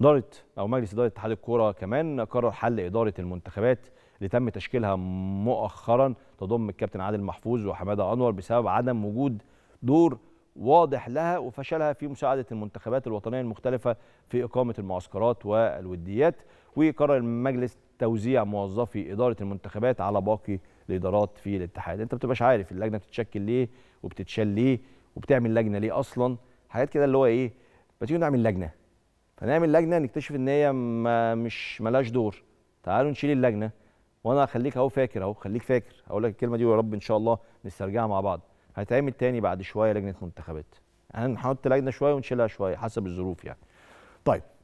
اداره او مجلس اداره اتحاد الكوره كمان قرر حل اداره المنتخبات اللي تم تشكيلها مؤخرا تضم الكابتن عادل محفوظ وحماده انور بسبب عدم وجود دور واضح لها وفشلها في مساعده المنتخبات الوطنيه المختلفه في اقامه المعسكرات والوديات وقرر المجلس توزيع موظفي اداره المنتخبات على باقي الادارات في الاتحاد انت ما بتبقاش عارف اللجنه بتتشكل ليه وبتتشال ليه وبتعمل لجنه ليه اصلا حاجات كده اللي هو ايه ما تيجي نعمل لجنه فنعمل لجنه نكتشف ان هي ما مش ملاش دور تعالوا نشيل اللجنه وانا هخليك اهو فاكر اهو خليك فاكر اقول لك الكلمه دي ويا رب ان شاء الله نسترجعها مع بعض هتعمل تاني بعد شويه لجنه منتخبات يعني هنحط لجنه شويه ونشيلها شويه حسب الظروف يعني طيب